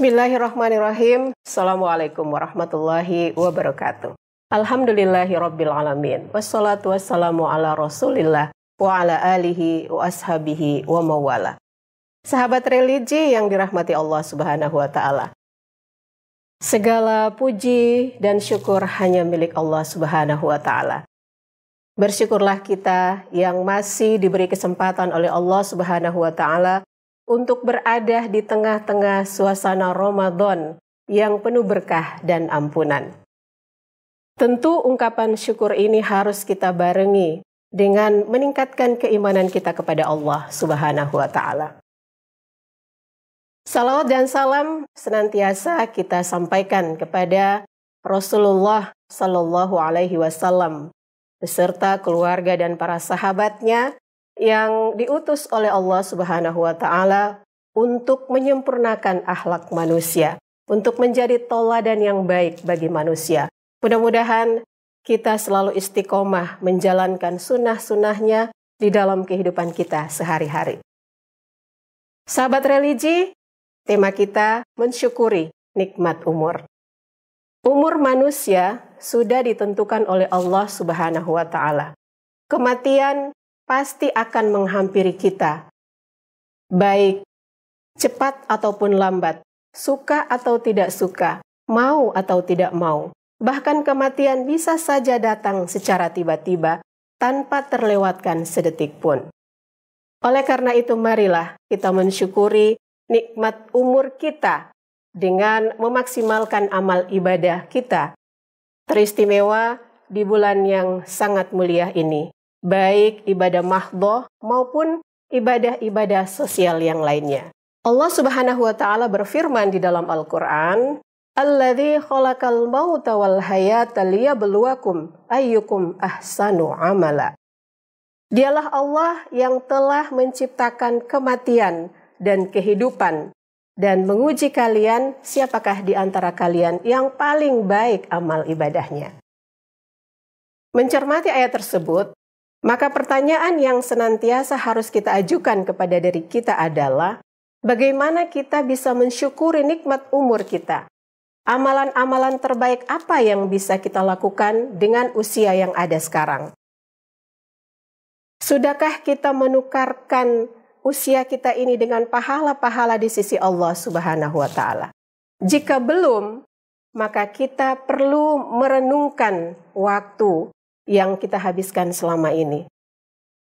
Bismillahirrahmanirrahim. Assalamualaikum warahmatullahi wabarakatuh. Alhamdulillahirrabbilalamin. Wassalatu wassalamu ala rasulillah wa ala alihi wa ashabihi wa mawala. Sahabat religi yang dirahmati Allah subhanahu wa ta'ala. Segala puji dan syukur hanya milik Allah subhanahu wa ta'ala. Bersyukurlah kita yang masih diberi kesempatan oleh Allah subhanahu wa ta'ala untuk berada di tengah-tengah suasana Ramadan yang penuh berkah dan ampunan. Tentu ungkapan syukur ini harus kita barengi dengan meningkatkan keimanan kita kepada Allah Subhanahu wa taala. Salawat dan salam senantiasa kita sampaikan kepada Rasulullah Sallallahu alaihi wasallam beserta keluarga dan para sahabatnya yang diutus oleh Allah Subhanahu wa taala untuk menyempurnakan akhlak manusia, untuk menjadi toladan yang baik bagi manusia. Mudah-mudahan kita selalu istiqomah menjalankan sunnah-sunnahnya di dalam kehidupan kita sehari-hari. Sahabat religi, tema kita mensyukuri nikmat umur. Umur manusia sudah ditentukan oleh Allah Subhanahu wa taala. Kematian pasti akan menghampiri kita, baik cepat ataupun lambat, suka atau tidak suka, mau atau tidak mau. Bahkan kematian bisa saja datang secara tiba-tiba tanpa terlewatkan sedetik pun. Oleh karena itu, marilah kita mensyukuri nikmat umur kita dengan memaksimalkan amal ibadah kita, teristimewa di bulan yang sangat mulia ini baik ibadah mahdoh maupun ibadah-ibadah sosial yang lainnya. Allah Subhanahu wa taala berfirman di dalam Al-Qur'an, "Allazi khalaqal mauta wal hayata liyabluwakum ayyukum ahsanu amala." Dialah Allah yang telah menciptakan kematian dan kehidupan dan menguji kalian siapakah di antara kalian yang paling baik amal ibadahnya. Mencermati ayat tersebut, maka pertanyaan yang senantiasa harus kita ajukan kepada diri kita adalah bagaimana kita bisa mensyukuri nikmat umur kita? Amalan-amalan terbaik apa yang bisa kita lakukan dengan usia yang ada sekarang? Sudahkah kita menukarkan usia kita ini dengan pahala-pahala di sisi Allah Subhanahu wa taala? Jika belum, maka kita perlu merenungkan waktu yang kita habiskan selama ini.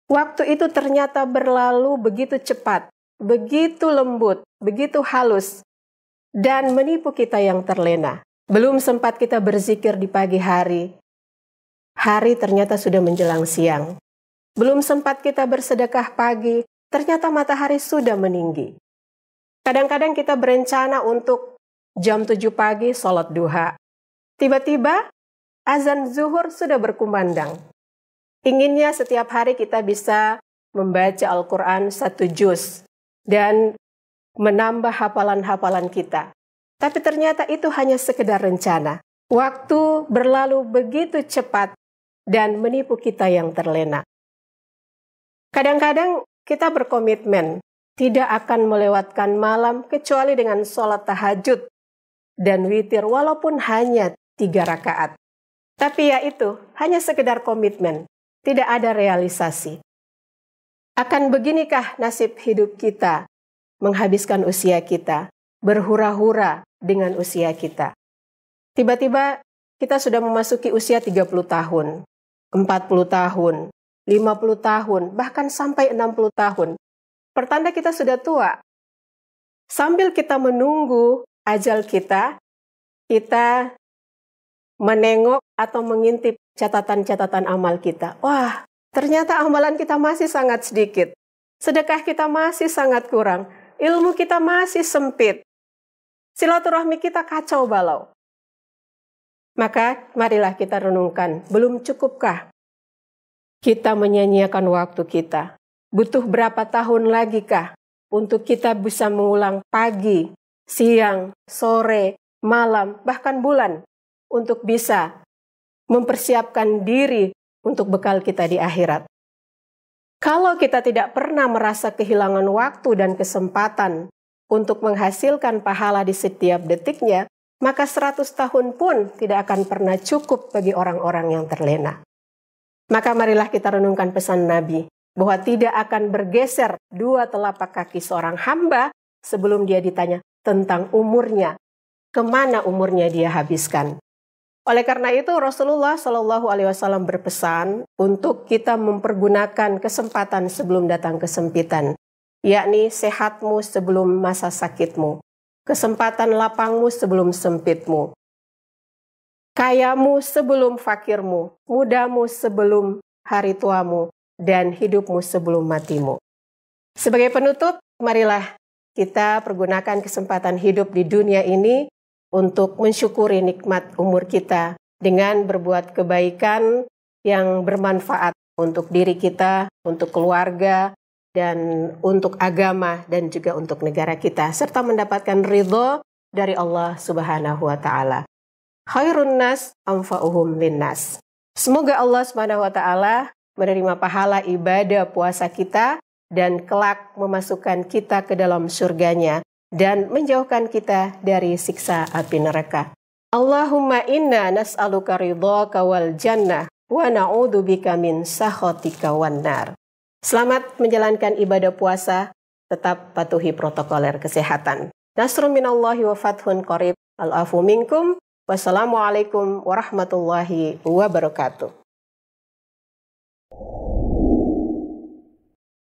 Waktu itu ternyata berlalu begitu cepat, begitu lembut, begitu halus, dan menipu kita yang terlena. Belum sempat kita berzikir di pagi hari, hari ternyata sudah menjelang siang. Belum sempat kita bersedekah pagi, ternyata matahari sudah meninggi. Kadang-kadang kita berencana untuk jam 7 pagi sholat duha. Tiba-tiba azan zuhur sudah berkumandang. Inginnya setiap hari kita bisa membaca Al-Quran satu juz dan menambah hafalan-hafalan kita. Tapi ternyata itu hanya sekedar rencana. Waktu berlalu begitu cepat dan menipu kita yang terlena. Kadang-kadang kita berkomitmen tidak akan melewatkan malam kecuali dengan sholat tahajud dan witir walaupun hanya tiga rakaat. Tapi ya itu, hanya sekedar komitmen, tidak ada realisasi. Akan beginikah nasib hidup kita, menghabiskan usia kita, berhura-hura dengan usia kita. Tiba-tiba kita sudah memasuki usia 30 tahun, 40 tahun, 50 tahun, bahkan sampai 60 tahun. Pertanda kita sudah tua. Sambil kita menunggu ajal kita, kita menengok atau mengintip catatan-catatan amal kita. Wah, ternyata amalan kita masih sangat sedikit. Sedekah kita masih sangat kurang. Ilmu kita masih sempit. Silaturahmi kita kacau balau. Maka marilah kita renungkan, belum cukupkah kita menyanyiakan waktu kita? Butuh berapa tahun lagi kah untuk kita bisa mengulang pagi, siang, sore, malam, bahkan bulan untuk bisa mempersiapkan diri untuk bekal kita di akhirat. Kalau kita tidak pernah merasa kehilangan waktu dan kesempatan untuk menghasilkan pahala di setiap detiknya, maka 100 tahun pun tidak akan pernah cukup bagi orang-orang yang terlena. Maka marilah kita renungkan pesan Nabi bahwa tidak akan bergeser dua telapak kaki seorang hamba sebelum dia ditanya tentang umurnya, kemana umurnya dia habiskan. Oleh karena itu Rasulullah Shallallahu Alaihi Wasallam berpesan untuk kita mempergunakan kesempatan sebelum datang kesempitan, yakni sehatmu sebelum masa sakitmu, kesempatan lapangmu sebelum sempitmu, kayamu sebelum fakirmu, mudamu sebelum hari tuamu, dan hidupmu sebelum matimu. Sebagai penutup, marilah kita pergunakan kesempatan hidup di dunia ini untuk mensyukuri nikmat umur kita dengan berbuat kebaikan yang bermanfaat untuk diri kita, untuk keluarga, dan untuk agama dan juga untuk negara kita serta mendapatkan ridho dari Allah Subhanahu wa taala. Khairun nas amfa'uhum linnas. Semoga Allah Subhanahu wa taala menerima pahala ibadah puasa kita dan kelak memasukkan kita ke dalam surganya dan menjauhkan kita dari siksa api neraka. Allahumma inna nas'aluka ridhaka wal jannah wa na'udzubika min sakhatika wan nar. Selamat menjalankan ibadah puasa, tetap patuhi protokoler kesehatan. Nasrun minallahi wa fathun qarib. Al-afu minkum. Wassalamualaikum warahmatullahi wabarakatuh.